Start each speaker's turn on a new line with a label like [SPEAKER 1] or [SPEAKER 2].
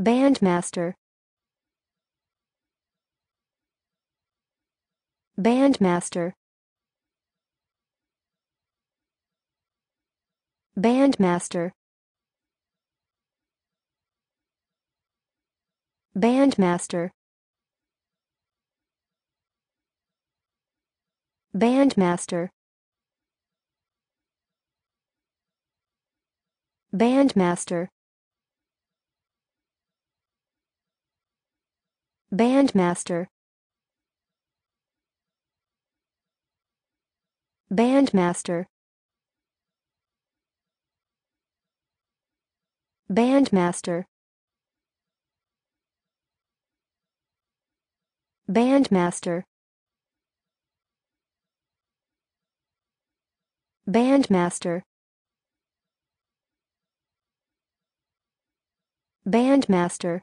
[SPEAKER 1] Bandmaster Bandmaster Bandmaster Bandmaster Bandmaster Bandmaster Bandmaster Bandmaster Bandmaster Bandmaster Bandmaster Bandmaster